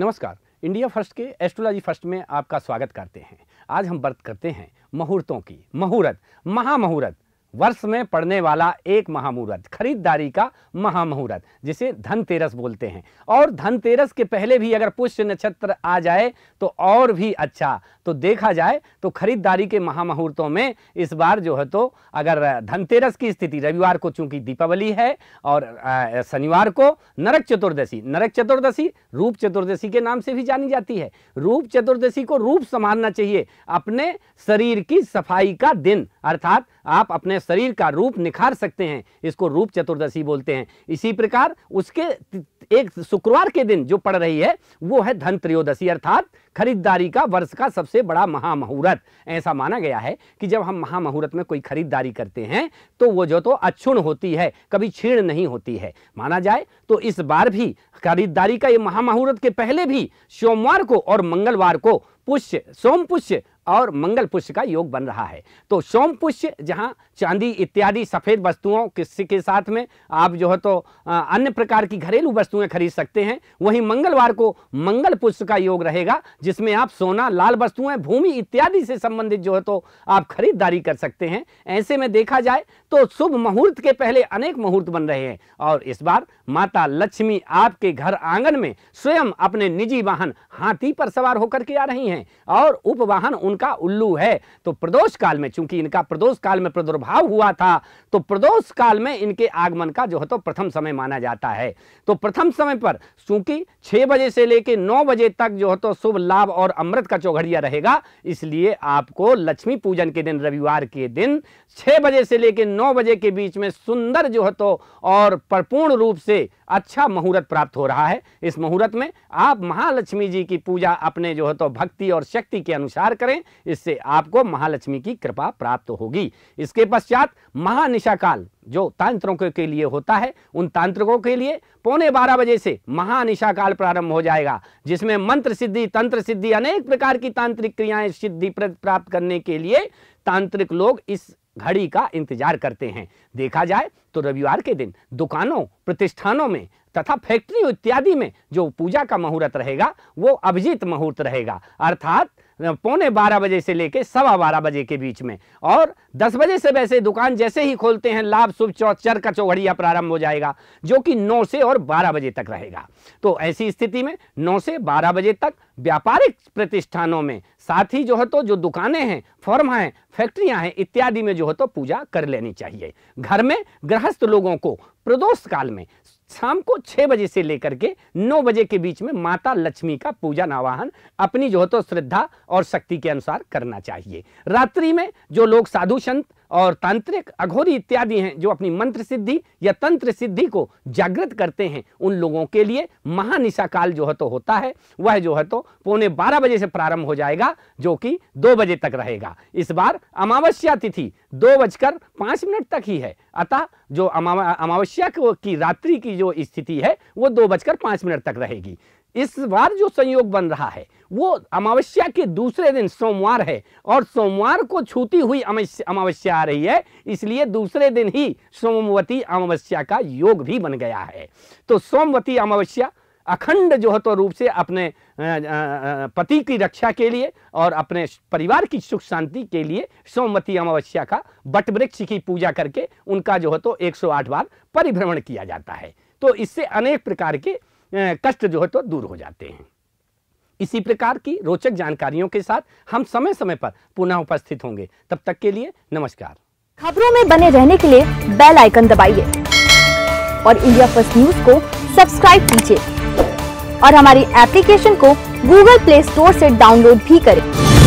नमस्कार India first के astrology first में आपका स्वागत करते हैं आज हम बर्त करते हैं मुहूर्तों की मुहूर्त महामुहूर्त वर्ष में पड़ने वाला एक महामुहूर्त खरीदारी का महामुहूर्त जिसे धनतेरस बोलते हैं और धनतेरस के पहले भी अगर पुष्य नक्षत्र आ जाए तो और भी अच्छा तो देखा जाए तो खरीदारी के महामुहूर्तों में इस बार जो है तो अगर धनतेरस की स्थिति रविवार को चूंकि दीपावली है और शनिवार को नरक चतुर्दशी नरक चतुर्दशी रूप चतुर्दशी के नाम से भी जानी जाती है रूप चतुर्दशी को रूप संभालना चाहिए अपने शरीर की सफाई का दिन अर्थात आप अपने शरीर का रूप निखार सकते हैं इसको रूप चतुर्दशी बोलते हैं इसी प्रकार उसके एक शुक्रवार के दिन जो पड़ रही है वो है धन त्रयोदशी अर्थात खरीदारी का वर्ष का सबसे बड़ा महामहूर्त ऐसा माना गया है कि जब हम महामहूर्त में कोई खरीदारी करते हैं तो वो जो तो अक्षुण होती है कभी छीण नहीं होती है माना जाए तो इस बार भी खरीदारी का ये महामुहूर्त के पहले भी सोमवार को और मंगलवार को पुष्य सोम पुष्य और मंगल पुष्य का योग बन रहा है तो सोम पुष्य जहाँ चांदी इत्यादि सफ़ेद वस्तुओं किसी के साथ में आप जो है तो अन्य प्रकार की घरेलू वस्तुएं खरीद सकते हैं वहीं मंगलवार को मंगल पुष्य का योग रहेगा जिसमें आप सोना लाल वस्तुएं भूमि इत्यादि से संबंधित जो है तो आप खरीदारी कर सकते हैं ऐसे में देखा जाए तो शुभ मुहूर्त के पहले अनेक मुहूर्त बन रहे हैं और इस बार माता लक्ष्मी आपके घर आंगन में स्वयं अपने निजी वाहन हाथी पर सवार होकर के आ रही हैं और उपवाहन उन उनका उल्लू है तो प्रदोष काल में चूंकि इनका प्रदोष काल में प्रदुर्भाव हुआ था तो प्रदोष काल में इनके आगमन का जो है तो प्रथम समय माना जाता है तो प्रथम समय पर चूंकि छह बजे से लेकर नौ बजे तक जो है तो शुभ लाभ और अमृत का चौघड़िया रहेगा इसलिए आपको लक्ष्मी पूजन के दिन रविवार के दिन छह बजे से लेकर नौ बजे के बीच में सुंदर जो है तो और परिपूर्ण रूप से अच्छा मुहूर्त प्राप्त हो रहा है इस मुहूर्त में आप महालक्ष्मी जी की पूजा अपने जो है तो भक्ति और शक्ति के अनुसार करें इससे आपको महालक्ष्मी की कृपा प्राप्त होगी इसके पश्चात महानिशा काल जो तांत्रिकों के लिए होता है उन तांत्रिकों के लिए पौने बारह बजे से महानिशा काल प्रारंभ हो जाएगा जिसमें मंत्र सिद्धि तंत्र सिद्धि अनेक प्रकार की तांत्रिक क्रियाएं सिद्धि प्राप्त करने के लिए तांत्रिक लोग इस घड़ी का इंतजार करते हैं देखा जाए तो रविवार के दिन दुकानों प्रतिष्ठानों में तथा फैक्ट्री इत्यादि में जो पूजा का मुहूर्त रहेगा वो अभिजीत मुहूर्त रहेगा अर्थात पौने बारह बजे से लेके सवा बारह बजे के बीच में और दस बजे से वैसे दुकान जैसे ही खोलते हैं लाभ शुभ चौचर का चौघड़िया प्रारंभ हो जाएगा जो कि नौ से और बारह बजे तक रहेगा तो ऐसी स्थिति में नौ से बारह बजे तक व्यापारिक प्रतिष्ठानों में साथ ही जो है तो जो दुकानें हैं फर्म हैं फैक्ट्रियां हैं इत्यादि में जो है तो पूजा कर लेनी चाहिए घर में गृहस्थ लोगों को प्रदोष काल में शाम को छह बजे से लेकर के नौ बजे के बीच में माता लक्ष्मी का पूजन आवाहन अपनी जो हो तो श्रद्धा और शक्ति के अनुसार करना चाहिए रात्रि में जो लोग साधु संत और तांत्रिक अघोरी इत्यादि हैं जो अपनी मंत्र सिद्धि या तंत्र सिद्धि को जागृत करते हैं उन लोगों के लिए महानिशा काल जो है तो होता है वह जो है तो पौने बारह बजे से प्रारंभ हो जाएगा जो कि दो बजे तक रहेगा इस बार अमावस्या तिथि दो बजकर पाँच मिनट तक ही है अतः जो अमावस्या की रात्रि की जो स्थिति है वो दो बजकर पाँच मिनट तक रहेगी इस बार जो संयोग बन रहा है वो अमावस्या के दूसरे दिन सोमवार है और सोमवार को छूती हुई अमावस्या आ रही है इसलिए दूसरे दिन ही सोमवती अमावस्या का योग भी बन गया है तो सोमवती अमावस्या अखंड जो है तो रूप से अपने पति की रक्षा के लिए और अपने परिवार की सुख शांति के लिए सोमवती अमावस्या का बटवृक्ष की पूजा करके उनका जो है तो 108 बार परिभ्रमण किया जाता है तो इससे अनेक प्रकार के कष्ट जो है तो दूर हो जाते हैं इसी प्रकार की रोचक जानकारियों के साथ हम समय समय पर पुनः उपस्थित होंगे तब तक के लिए नमस्कार खबरों में बने रहने के लिए बेल आइकन दबाइए और इंडिया फर्स्ट न्यूज को सब्सक्राइब कीजिए और हमारी एप्लीकेशन को गूगल प्ले स्टोर से डाउनलोड भी करें